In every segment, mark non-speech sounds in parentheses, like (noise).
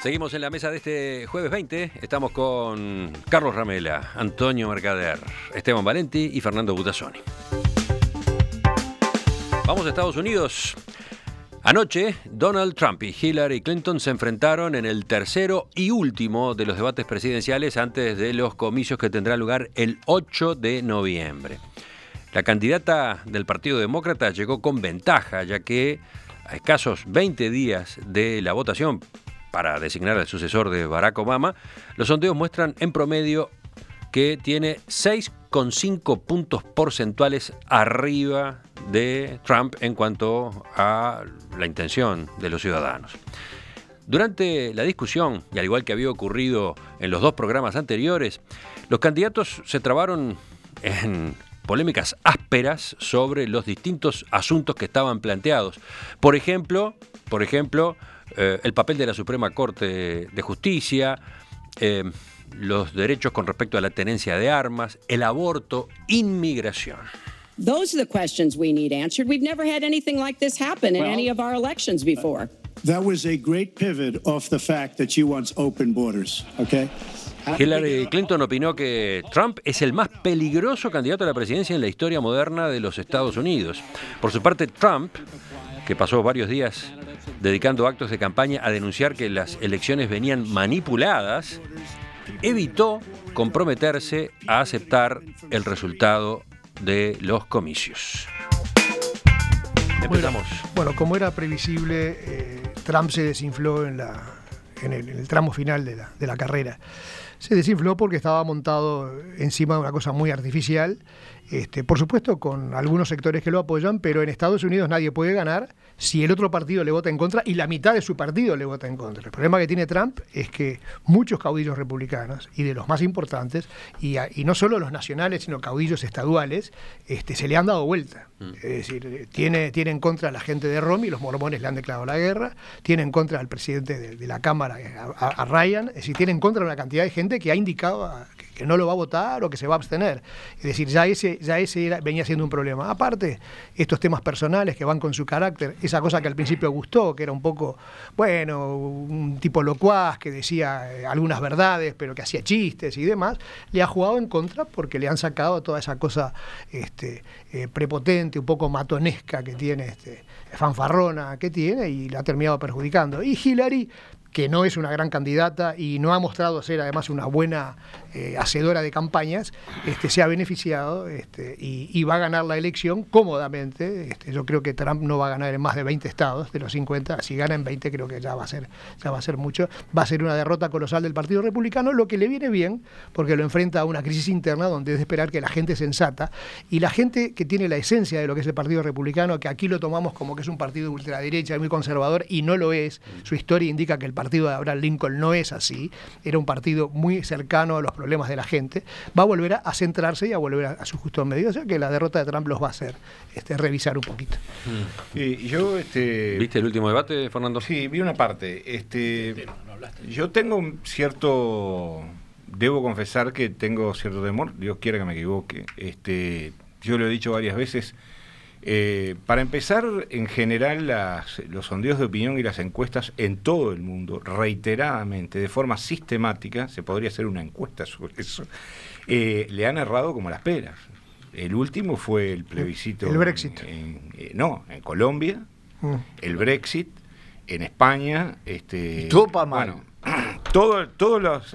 Seguimos en la mesa de este jueves 20. Estamos con Carlos Ramela, Antonio Mercader, Esteban Valenti y Fernando Butazzoni. Vamos a Estados Unidos. Anoche, Donald Trump y Hillary Clinton se enfrentaron en el tercero y último de los debates presidenciales antes de los comicios que tendrá lugar el 8 de noviembre. La candidata del Partido Demócrata llegó con ventaja, ya que a escasos 20 días de la votación para designar al sucesor de Barack Obama, los sondeos muestran en promedio que tiene 6,5 puntos porcentuales arriba de Trump en cuanto a la intención de los ciudadanos. Durante la discusión, y al igual que había ocurrido en los dos programas anteriores, los candidatos se trabaron en polémicas ásperas sobre los distintos asuntos que estaban planteados. Por ejemplo, por ejemplo, eh, el papel de la Suprema Corte de Justicia, eh, los derechos con respecto a la tenencia de armas, el aborto, inmigración. Those are the questions we need answered. We've never had anything like this happen in any of our elections before. That was a great pivot off the fact that she wants open borders, okay? Hillary Clinton opinó que Trump es el más peligroso candidato a la presidencia en la historia moderna de los Estados Unidos. Por su parte, Trump, que pasó varios días dedicando actos de campaña a denunciar que las elecciones venían manipuladas, evitó comprometerse a aceptar el resultado de los comicios. Bueno, bueno como era previsible, eh, Trump se desinfló en, la, el, tramo final de la, de la carrera se desinfló porque estaba montado encima de una cosa muy artificial este, por supuesto, con algunos sectores que lo apoyan, pero en Estados Unidos nadie puede ganar si el otro partido le vota en contra y la mitad de su partido le vota en contra. El problema que tiene Trump es que muchos caudillos republicanos, y de los más importantes, y, no solo los nacionales, sino caudillos estaduales, este, se le han dado vuelta. Mm. Es decir, eh, tiene, tiene, en contra a la gente de Romney, los mormones le han declarado la guerra, tiene en contra al presidente de, la Cámara, eh, a, Ryan, es decir, tiene en contra a una cantidad de gente que ha indicado a, que no lo va a votar o que se va a abstener. Es decir, ya ese, ya ese venía siendo un problema. Aparte, estos temas personales que van con su carácter, esa cosa que al principio gustó, que era un poco, bueno, un tipo locuaz que decía eh, algunas verdades, pero que hacía chistes y demás, le ha jugado en contra porque le han sacado toda esa cosa este, eh, prepotente, un poco matonesca que tiene, este, fanfarrona que tiene, y la ha terminado perjudicando. Y Hillary que no es una gran candidata y no ha mostrado ser además una buena eh, hacedora de campañas, este, se ha beneficiado este, y, va a ganar la elección cómodamente. Este, yo creo que Trump no va a ganar en más de 20 estados de los 50. Si gana en 20 creo que ya va a ser, ya va a ser mucho. Va a ser una derrota colosal del Partido Republicano, lo que le viene bien porque lo enfrenta a una crisis interna donde es de esperar que la gente ensata y la gente que tiene la esencia de lo que es el Partido Republicano, que aquí lo tomamos como que es un partido de ultraderecha, muy conservador y no lo es. Su historia indica que el partido de Abraham Lincoln no es así, era un partido muy cercano a los problemas de la gente, va a volver a, centrarse y a volver a, sus justos medios, o sea que la derrota de Trump los va a hacer este, revisar un poquito. Mm. yo, este, ¿Viste el último debate, Fernando? Sí, vi una parte. Este, yo tengo un cierto debo confesar que tengo cierto temor, Dios quiera que me equivoque. yo lo he dicho varias veces, eh, para empezar, en general, las, los sondeos de opinión y las encuestas en todo el mundo, reiteradamente, de forma sistemática, se podría hacer una encuesta sobre eso, eh, le han errado como las peras. El último fue el plebiscito. El Brexit. Eh, no, en Colombia, mm. el Brexit, en España. Este, (clears throat) todo para bueno, todos los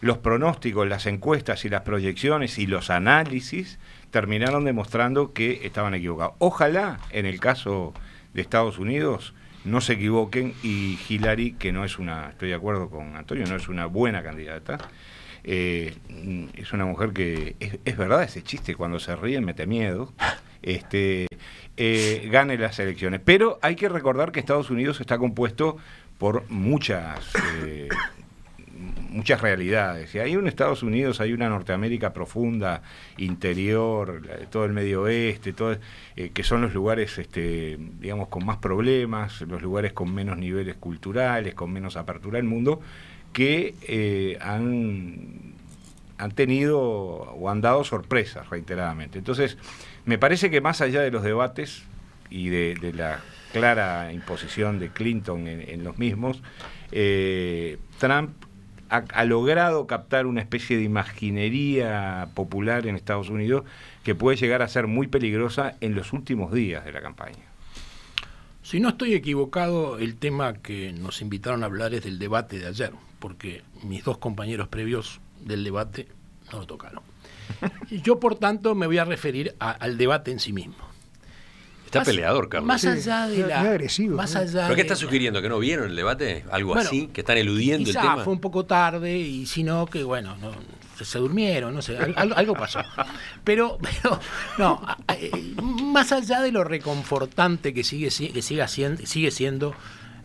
los pronósticos, las encuestas y las proyecciones y los análisis terminaron demostrando que estaban equivocados. Ojalá en el caso de Estados Unidos no se equivoquen y Hillary, que no es una, estoy de acuerdo con Antonio, no es una buena candidata, eh, es una mujer que es, verdad ese chiste, cuando se ríe mete miedo, este, eh, gane las elecciones. Pero hay que recordar que Estados Unidos está compuesto por muchas... Eh, muchas realidades. Y hay un Estados Unidos, hay una Norteamérica profunda, interior, todo el medio oeste, todo, eh, que son los lugares, este, digamos, con más problemas, los lugares con menos niveles culturales, con menos apertura al mundo, que eh, han, han tenido o han dado sorpresas reiteradamente. Entonces, me parece que más allá de los debates y de, la clara imposición de Clinton en, los mismos, eh, Trump ha, logrado captar una especie de imaginería popular en Estados Unidos que puede llegar a ser muy peligrosa en los últimos días de la campaña. Si no estoy equivocado, el tema que nos invitaron a hablar es del debate de ayer, porque mis dos compañeros previos del debate no lo tocaron. (laughs) Yo, por tanto, me voy a referir al debate en sí mismo. Está peleador, Carlos. Más allá de la. agresivo. Más qué está sugiriendo? ¿Que no vieron el debate? ¿Algo así? ¿Que están eludiendo el tema? fue un poco tarde y si no, que bueno, se durmieron, no sé, algo, pasó. (laughs) Pero, no, más allá de lo reconfortante que sigue, que siendo, sigue siendo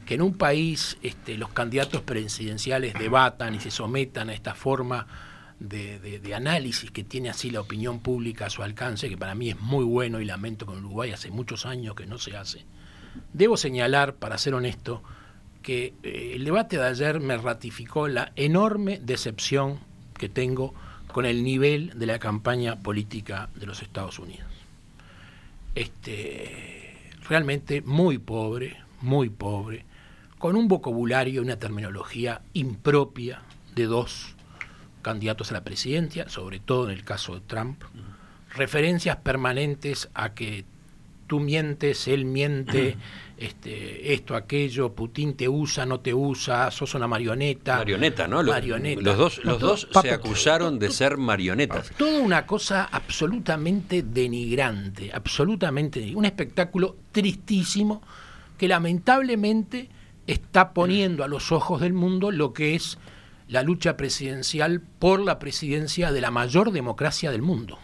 que en un país este, los candidatos presidenciales debatan y se sometan a esta forma de, análisis que tiene así la opinión pública a su alcance, que para mí es muy bueno y lamento con Uruguay hace muchos años que no se hace. Debo señalar, para ser honesto, que eh, el debate de ayer me ratificó la enorme decepción que tengo con el nivel de la campaña política de los Estados Unidos. Este, realmente muy pobre, muy pobre, con un vocabulario, una terminología impropia de dos candidatos a la presidencia, sobre todo en el caso de Trump, referencias permanentes a que tú mientes, él miente, (clears throat) este, esto, aquello, Putin te usa, no te usa, sos una marioneta. Marioneta, ¿no? Los, dos, los dos se acusaron de ser marionetas. Toda una cosa absolutamente denigrante, absolutamente, un espectáculo tristísimo que lamentablemente está poniendo a los ojos del mundo lo que es la lucha presidencial por la presidencia de la mayor democracia del mundo.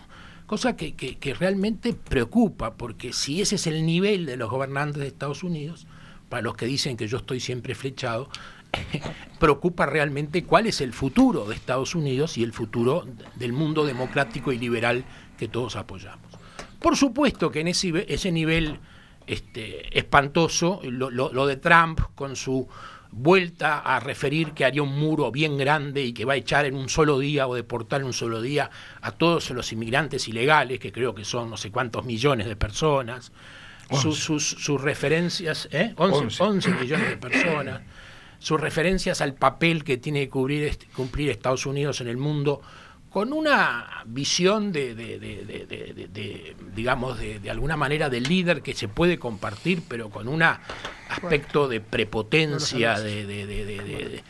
Cosa que, realmente preocupa, porque si ese es el nivel de los gobernantes de Estados Unidos, para los que dicen que yo estoy siempre flechado, (laughs) preocupa realmente cuál es el futuro de Estados Unidos y el futuro del mundo democrático y liberal que todos apoyamos. Por supuesto que en ese, nivel este, espantoso, lo de Trump con su vuelta a referir que haría un muro bien grande y que va a echar en un solo día o deportar en un solo día a todos los inmigrantes ilegales, que creo que son no sé cuántos millones de personas. Sus, referencias, ¿eh? 11, millones de personas, sus referencias al papel que tiene que cubrir, este, cumplir Estados Unidos en el mundo con una visión de, digamos, de, alguna manera de líder que se puede compartir, pero con un aspecto de prepotencia, de,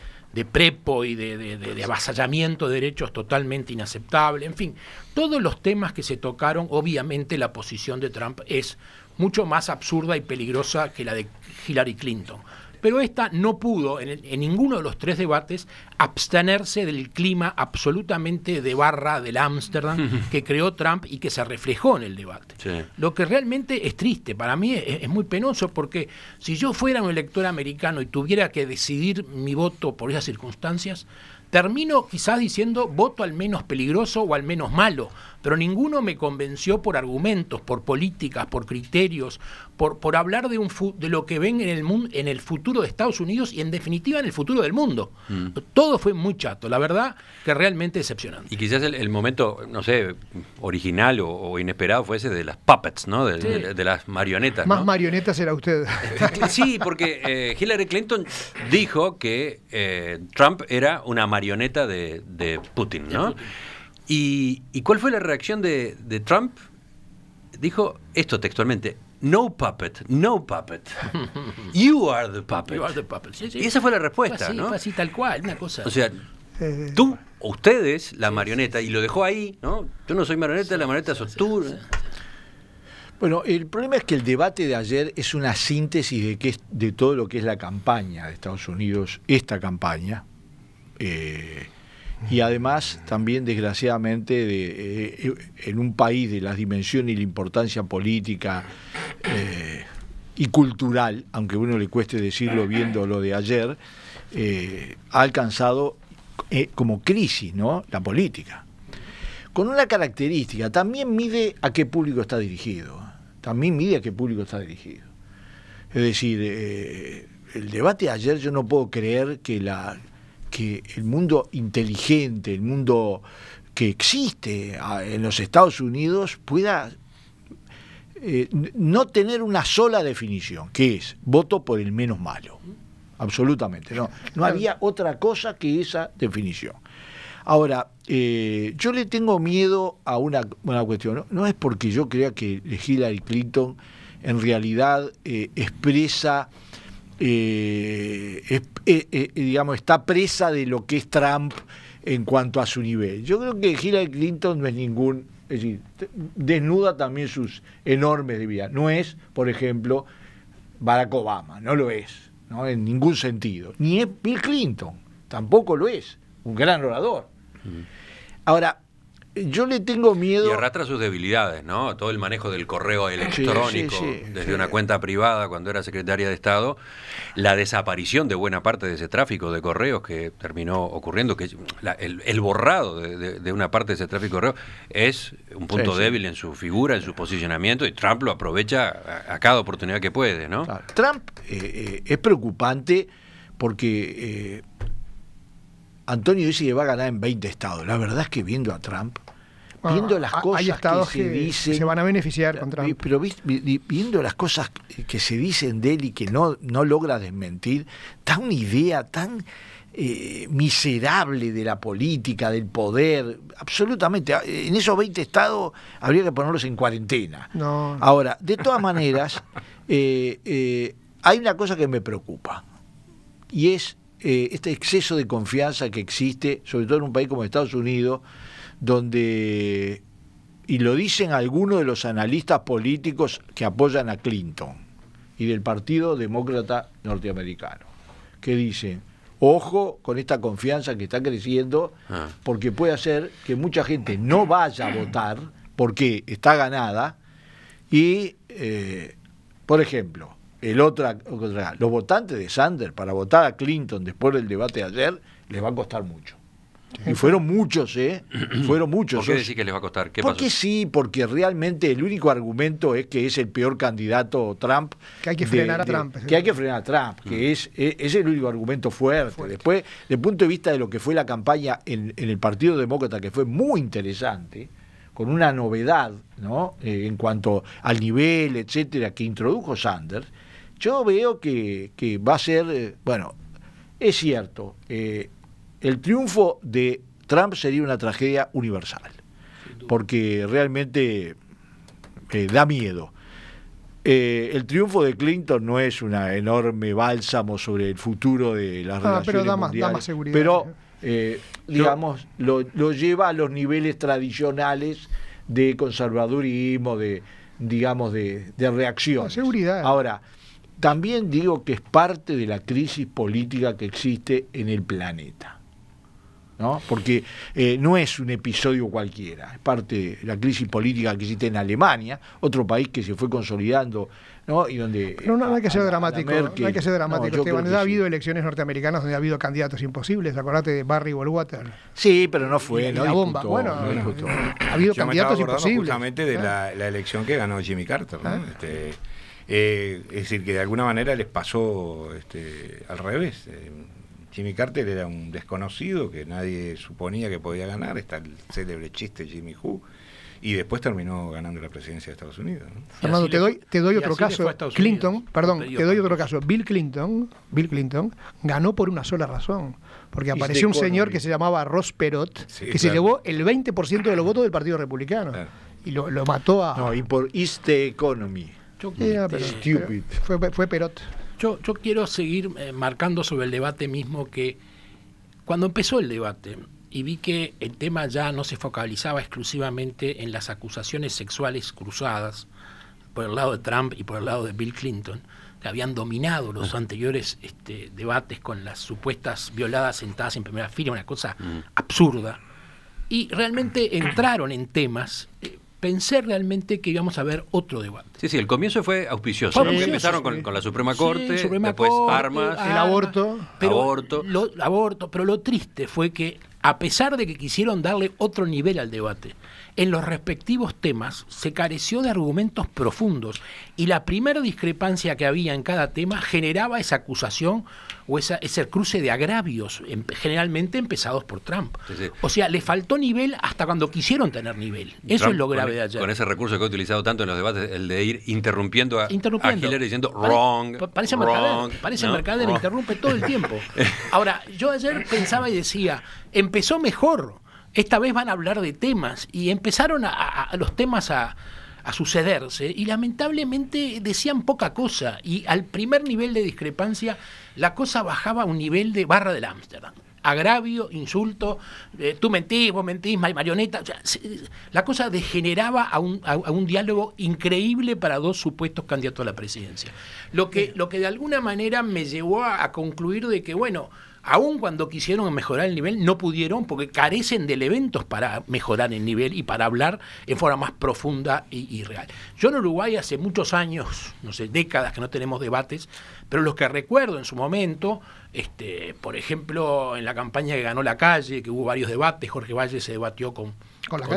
prepo y de, avasallamiento de derechos totalmente inaceptable. En fin, todos los temas que se tocaron, obviamente la posición de Trump es mucho más absurda y peligrosa que la de Hillary Clinton pero esta no pudo en, ninguno de los tres debates abstenerse del clima absolutamente de barra del Ámsterdam (laughs) que creó Trump y que se reflejó en el debate. Lo que realmente es triste, para mí es, es, muy penoso porque si yo fuera un elector americano y tuviera que decidir mi voto por esas circunstancias, termino quizás diciendo voto al menos peligroso o al menos malo, pero ninguno me convenció por argumentos, por políticas, por criterios, por, por hablar de, un de lo que ven en el, en el futuro de Estados Unidos y en definitiva en el futuro del mundo. Mm. Todo fue muy chato, la verdad que realmente decepcionante. Y quizás el, momento, no sé, original o, inesperado fue ese de las puppets, ¿no? De, las marionetas. Más marionetas era usted. (laughs) sí, porque eh, Hillary Clinton dijo que eh, Trump era una marioneta de, Putin, ¿no? ¿Y, cuál fue la reacción de, Trump? Dijo esto textualmente, no puppet, no puppet. (laughs) You are the puppet. Y esa fue la respuesta, así, ¿no? así, tal cual, una cosa. O sea, eh, tú, ustedes, la marioneta, y lo dejó ahí, ¿no? Yo no soy marioneta, la marioneta sos tú. Bueno, el problema es que el debate de ayer es una síntesis de, que de todo lo que es la campaña de Estados Unidos, esta campaña. Eh, y además también desgraciadamente eh, en un país de las dimensiones y la importancia política eh, y cultural, aunque a uno le cueste decirlo viendo lo de ayer, eh, ha alcanzado como crisis la política. Con una característica, también mide a qué público está dirigido, también mide a qué público está dirigido. Es decir, el debate de ayer yo no puedo creer que la que el mundo inteligente, el mundo que existe ah, en los Estados Unidos pueda eh, no tener una sola definición, que es voto por el menos malo. Absolutamente. No, no había otra cosa que esa definición. Ahora, eh, yo le tengo miedo a una, cuestión. ¿no? es porque yo crea que Hillary Clinton en realidad eh, expresa eh, eh, eh, digamos, está presa de lo que es Trump en cuanto a su nivel. Yo creo que Hillary Clinton no es ningún, es decir, desnuda también sus enormes debilidades. No es, por ejemplo, Barack Obama, no lo es, ¿no? en ningún sentido. Ni es Bill Clinton, tampoco lo es, un gran orador. Mm. Ahora, yo le tengo miedo. Y arrastra sus debilidades, ¿no? Todo el manejo del correo electrónico desde una cuenta privada cuando era secretaria de Estado, la desaparición de buena parte de ese tráfico de correos que terminó ocurriendo, que el, borrado de, una parte de ese tráfico de correos es un punto débil en su figura, en su posicionamiento, y Trump lo aprovecha a, cada oportunidad que puede, ¿no? Trump eh, eh, es preocupante porque eh, Antonio dice que va a ganar en 20 estados. La verdad es que viendo a Trump, viendo las cosas que se van a beneficiar con Trump. Pero viendo las cosas que se dicen de él y que no, no logra desmentir, da una idea tan. Eh, miserable de la política, del poder, absolutamente. Ah, en esos 20 estados habría que ponerlos en cuarentena. Ahora, de todas maneras, (laughs) eh, eh, hay una cosa que me preocupa y es eh, este exceso de confianza que existe, sobre todo en un país como Estados Unidos, donde, y lo dicen algunos de los analistas políticos que apoyan a Clinton y del Partido Demócrata Norteamericano, que dicen, ojo con esta confianza que está creciendo, ah. porque puede hacer que mucha gente no vaya a votar porque está ganada y, eh, por ejemplo, el los votantes de Sanders para votar a Clinton después del debate de ayer les va a costar mucho. Y fueron muchos, ¿eh? (clears throat) fueron muchos. ¿Por qué decir que les va a costar? ¿Qué porque sí, porque realmente el único argumento es que es el peor candidato Trump. Que hay que ¿eh? frenar a Trump. que hay que frenar a Trump, que es, el único argumento fuerte. Después, desde el punto de vista de lo que fue la campaña en, el Partido Demócrata, que fue muy interesante, con una novedad, ¿no? Eh, en cuanto al nivel, etcétera, que introdujo Sanders yo veo que, va a ser, eh, bueno, es cierto, eh, el triunfo de Trump sería una tragedia universal, porque realmente eh, da miedo. el triunfo de Clinton no es un enorme bálsamo sobre el futuro de las ah, relaciones pero mundiales, Pero, digamos, lo, lleva a los niveles tradicionales de conservadurismo, de, digamos, de reacción. Seguridad. Ahora, también digo que es parte de la crisis política que existe en el planeta. ¿no? Porque eh, no es un episodio cualquiera, es parte de la crisis política que existe en Alemania, otro país que se fue consolidando, ¿no? Y donde no, no hay que ser dramático, no que ser dramático, Esteban, ha habido elecciones norteamericanas donde ha habido candidatos imposibles, acordate de Barry Goldwater. Sí, pero no fue, no la bomba. Bueno, ha habido candidatos me imposibles. Justamente de ah. la, elección que ganó Jimmy Carter, ah. este, eh, es decir, que de alguna manera les pasó este, al revés. Eh, Jimmy Carter era un desconocido que nadie suponía que podía ganar, está el célebre chiste Jimmy Who, y después terminó ganando la presidencia de Estados Unidos. Fernando, te doy, te doy otro caso. Clinton, perdón, te doy otro caso. Bill Clinton, Bill Clinton ganó por una sola razón, porque apareció un señor que se llamaba Ross Perot, que se llevó el 20% de los votos del Partido Republicano. Y lo, lo mató a... No, y por East Economy. Yo, este, fue, fue, Perot. Yo, yo quiero seguir eh, marcando sobre el debate mismo que cuando empezó el debate y vi que el tema ya no se focalizaba exclusivamente en las acusaciones sexuales cruzadas por el lado de Trump y por el lado de Bill Clinton, que habían dominado los ah. anteriores este, debates con las supuestas violadas sentadas en primera fila, una cosa mm. absurda. Y realmente entraron en temas eh, pensé realmente que íbamos a ver otro debate. Sí, sí, el comienzo fue auspicioso. empezaron con, la Suprema Corte, después armas, ah, el aborto, aborto. Pero lo triste fue que a pesar de que quisieron darle otro nivel al debate. En los respectivos temas se careció de argumentos profundos y la primera discrepancia que había en cada tema generaba esa acusación o ese cruce de agravios, em, generalmente empezados por Trump. O sea, le faltó nivel hasta cuando quisieron tener nivel. Eso es lo grave e- de ayer. Con ese recurso que ha utilizado tanto en los debates, el de ir interrumpiendo a, interrumpiendo. Hillary diciendo wrong. parece wrong, Mercader, parece interrumpe todo el tiempo. (laughs) Ahora, yo ayer pensaba y decía, en empezó mejor. Esta vez van a hablar de temas y empezaron a, los temas a, sucederse y lamentablemente decían poca cosa y al primer nivel de discrepancia la cosa bajaba a un nivel de barra del Ámsterdam. Agravio, insulto, eh, tú mentís, vos mentís, marioneta. la cosa degeneraba a un, a, un, diálogo increíble para dos supuestos candidatos a la presidencia. Lo que, lo que de alguna manera me llevó a concluir de que, bueno, aun cuando quisieron mejorar el nivel, no pudieron porque carecen de elementos para mejorar el nivel y para hablar en forma más profunda y, y real. Yo en Uruguay hace muchos años, no sé, décadas que no tenemos debates pero los que recuerdo en su momento, este, por ejemplo, en la campaña que ganó la calle, que hubo varios debates, Jorge Valle se debatió con,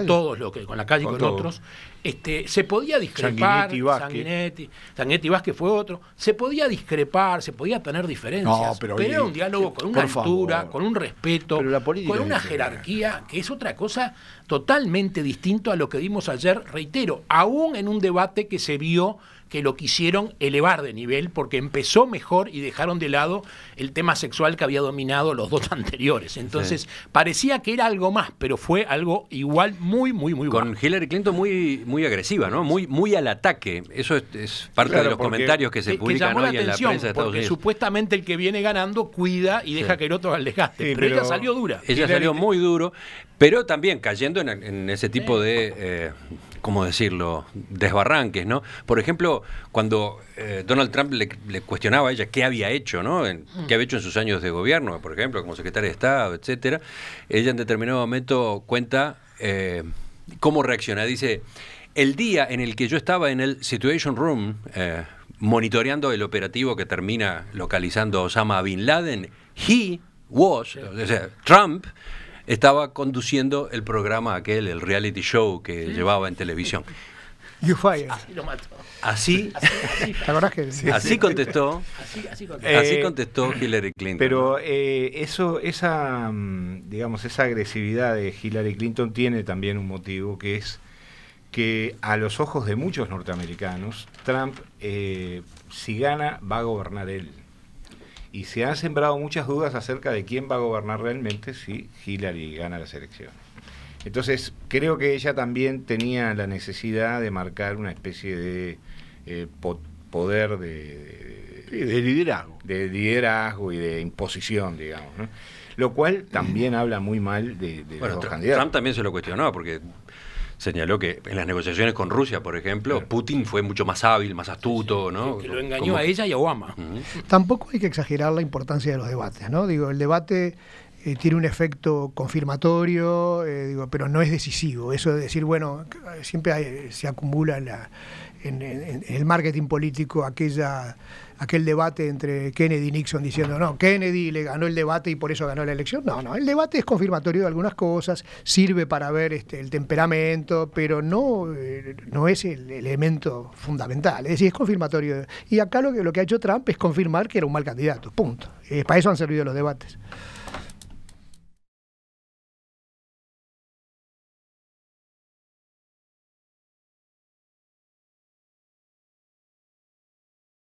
todos, lo que, con la calle y con, otros, este, se podía discrepar, Sanguinetti, Sanguinetti, Vázquez fue otro, se podía discrepar, se podía tener diferencias, pero, era un diálogo con una altura, con un respeto, con una jerarquía, que es otra cosa totalmente distinta a lo que vimos ayer, reitero, aún en un debate que se vio que lo quisieron elevar de nivel porque empezó mejor y dejaron de lado el tema sexual que había dominado los dos (laughs) anteriores. Entonces, parecía que era algo más, pero fue algo igual muy, muy, muy bueno. Con Hillary Clinton muy, muy agresiva, ¿no? Muy, muy al ataque. Eso es, parte de los comentarios que se publican hoy en la prensa de Estados Unidos. Supuestamente el que viene ganando cuida y deja que el otro al desgaste. pero, ella salió dura. Ella salió muy duro, pero también cayendo en, ese tipo de eh, ¿cómo decirlo?, desbarranques, ¿no? Por ejemplo, cuando eh, Donald Trump le, cuestionaba a ella qué había hecho, ¿no? Mm. qué había hecho en sus años de gobierno, por ejemplo, como secretario de Estado, etcétera, ella en determinado momento cuenta eh, cómo reacciona. Dice, el día en el que yo estaba en el Situation Room, eh, monitoreando el operativo que termina localizando a Osama Bin Laden, he was, o sea, Trump estaba conduciendo el programa aquel, el reality show que llevaba en televisión. (laughs) You Así lo mató. Así, contestó. Así, eh, contestó, Hillary Clinton. Pero eh, eso, esa, mm, digamos, esa agresividad de Hillary Clinton tiene también un motivo que es que a los ojos de muchos norteamericanos, Trump, eh, si gana, va a gobernar él y se han sembrado muchas dudas acerca de quién va a gobernar realmente si Hillary gana las elecciones. Entonces, creo que ella también tenía la necesidad de marcar una especie de eh, poder de, de, liderazgo. De liderazgo y de imposición, digamos. Lo cual también habla muy mal de, los Trump, Trump también se lo cuestionó, porque señaló que en las negociaciones con Rusia, por ejemplo, Putin fue mucho más hábil, más astuto, ¿no? Que lo engañó a ella y a Obama. Tampoco hay que exagerar la importancia de los debates, ¿no? Digo, el debate eh, tiene un efecto confirmatorio, eh, digo, pero no es decisivo. Eso de decir, bueno, siempre se acumula en, el marketing político aquella, aquel debate entre Kennedy y Nixon diciendo, no, Kennedy le ganó el debate y por eso ganó la elección. No, no, el debate es confirmatorio de algunas cosas, sirve para ver este, el temperamento, pero no, eh, no es el elemento fundamental. Es decir, es confirmatorio. Y acá lo que, lo que ha hecho Trump es confirmar que era un mal candidato, punto. para eso han servido los debates.